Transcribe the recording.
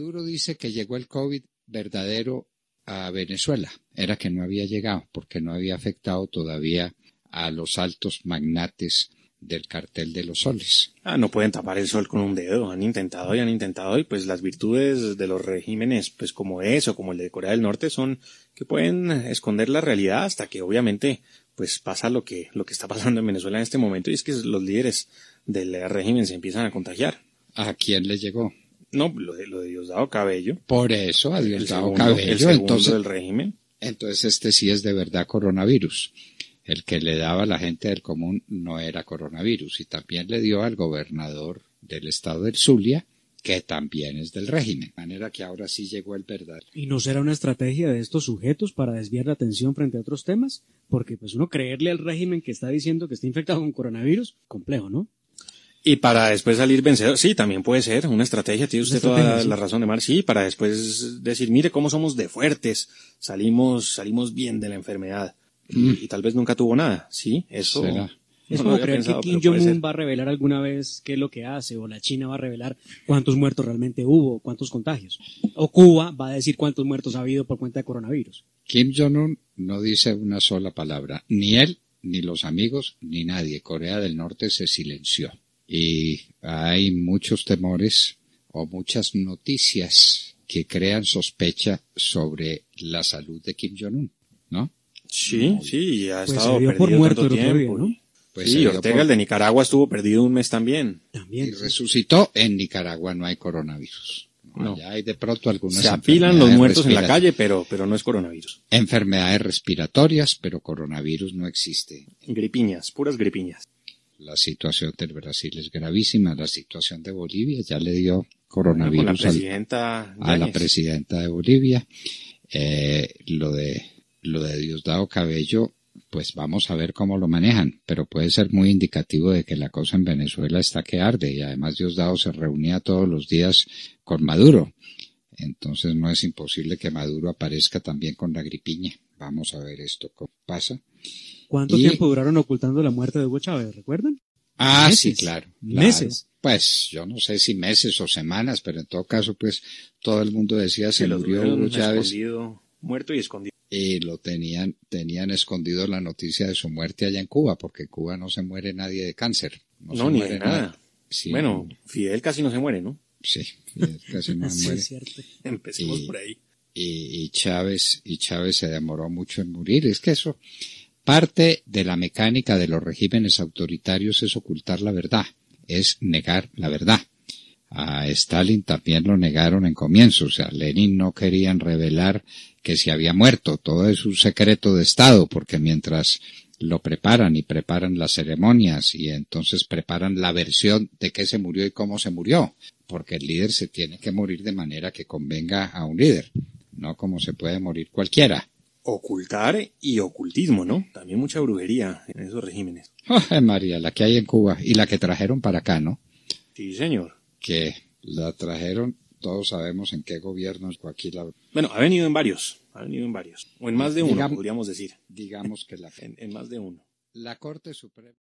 Maduro dice que llegó el COVID verdadero a Venezuela. Era que no había llegado porque no había afectado todavía a los altos magnates del cartel de los soles. Ah, no pueden tapar el sol con un dedo, han intentado y han intentado y pues las virtudes de los regímenes pues como eso, como el de Corea del Norte son que pueden esconder la realidad hasta que obviamente pues pasa lo que lo que está pasando en Venezuela en este momento y es que los líderes del régimen se empiezan a contagiar. ¿A quién le llegó? No, lo de, Diosdado Cabello. Por eso, a Diosdado el Cabello. entonces, del régimen. Entonces este sí es de verdad coronavirus. El que le daba a la gente del común no era coronavirus. Y también le dio al gobernador del estado del Zulia, que también es del régimen. De manera que ahora sí llegó el verdadero. ¿Y no será una estrategia de estos sujetos para desviar la atención frente a otros temas? Porque pues uno creerle al régimen que está diciendo que está infectado con coronavirus, complejo, ¿no? Y para después salir vencedor, sí, también puede ser una estrategia, tiene usted toda la razón de mar, sí, para después decir, mire cómo somos de fuertes, salimos, salimos bien de la enfermedad. Y, mm. tal vez nunca tuvo nada, sí, eso. Es como creer que Kim Jong-un va a revelar alguna vez qué es lo que hace, o la China va a revelar cuántos muertos realmente hubo, cuántos contagios. O Cuba va a decir cuántos muertos ha habido por cuenta de coronavirus. Kim Jong-un no dice una sola palabra, ni él, ni los amigos, ni nadie. Corea del Norte se silenció y hay muchos temores o muchas noticias que crean sospecha sobre la salud de Kim Jong-un, ¿no? Sí, sí, ha pues estado perdido por muerto tiempo. ¿no? Pues sí, Ortega, el de Nicaragua, estuvo perdido un mes también. también y resucitó en Nicaragua, no hay coronavirus. No. hay de pronto algunas. Se apilan los muertos en la calle, pero, pero no es coronavirus. Enfermedades respiratorias, pero coronavirus no existe. Gripiñas, puras gripiñas. La situación del Brasil es gravísima, la situación de Bolivia ya le dio coronavirus a la presidenta de Bolivia. Eh, lo de lo de Diosdado Cabello, pues vamos a ver cómo lo manejan, pero puede ser muy indicativo de que la cosa en Venezuela está que arde y además Diosdado se reunía todos los días con Maduro. Entonces no es imposible que Maduro aparezca también con la gripiña. Vamos a ver esto cómo pasa. ¿Cuánto tiempo duraron ocultando la muerte de Hugo Chávez? ¿Recuerdan? Ah, sí, claro, Meses. Pues yo no sé si meses o semanas, pero en todo caso, pues todo el mundo decía se, murió Hugo Chávez. muerto y escondido. Y lo tenían, tenían escondido la noticia de su muerte allá en Cuba, porque en Cuba no se muere nadie de cáncer. No, ni de nada. Sí, bueno, Fidel casi no se muere, ¿no? Sí, Fidel casi no se muere. es cierto. Empecemos por ahí y, Chávez y Chávez se demoró mucho en morir. Es que eso parte de la mecánica de los regímenes autoritarios es ocultar la verdad, es negar la verdad. A Stalin también lo negaron en comienzos, o sea, Lenin no querían revelar que se había muerto, todo es un secreto de Estado, porque mientras lo preparan y preparan las ceremonias y entonces preparan la versión de qué se murió y cómo se murió, porque el líder se tiene que morir de manera que convenga a un líder no como se puede morir cualquiera. Ocultar y ocultismo, ¿no? También mucha brujería en esos regímenes. Ay, María, la que hay en Cuba y la que trajeron para acá, ¿no? Sí, señor. Que la trajeron, todos sabemos en qué gobierno aquí la... Bueno, ha venido en varios, ha venido en varios. O en más de uno, podríamos decir. Digamos que la... en más de uno. La Corte Suprema.